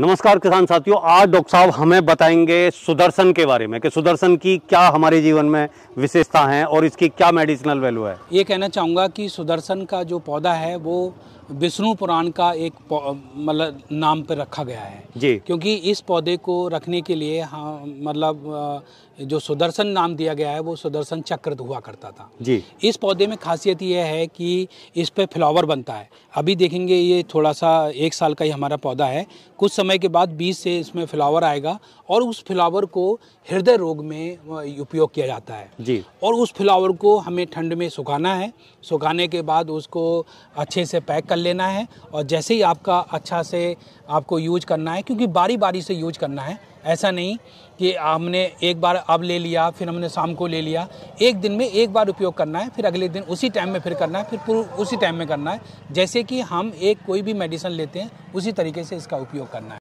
नमस्कार किसान साथियों आज डॉक्टर साहब हमें बताएंगे सुदर्शन के बारे में कि सुदर्शन की क्या हमारे जीवन में विशेषता है और इसकी क्या मेडिसिनल वैल्यू है ये कहना चाहूँगा कि सुदर्शन का जो पौधा है वो विष्णु पुराण का एक मतलब नाम पर रखा गया है जी क्योंकि इस पौधे को रखने के लिए हाँ मतलब जो सुदर्शन नाम दिया गया है वो सुदर्शन चक्र हुआ करता था जी इस पौधे में खासियत यह है कि इस पर फ्लावर बनता है अभी देखेंगे ये थोड़ा सा एक साल का ही हमारा पौधा है कुछ समय के बाद बीज से इसमें फ्लावर आएगा और उस फ्लावर को हृदय रोग में उपयोग किया जाता है जी और उस फ्लावर को हमें ठंड में सुखाना है सुखाने के बाद उसको अच्छे से पैक कर लेना है और जैसे ही आपका अच्छा से आपको यूज करना है क्योंकि बारी बारी से यूज करना है ऐसा नहीं कि हमने एक बार अब ले लिया फिर हमने शाम को ले लिया एक दिन में एक बार उपयोग करना है फिर अगले दिन उसी टाइम में फिर करना है फिर उसी टाइम में करना है जैसे कि हम एक कोई भी मेडिसन लेते हैं उसी तरीके से इसका उपयोग करना है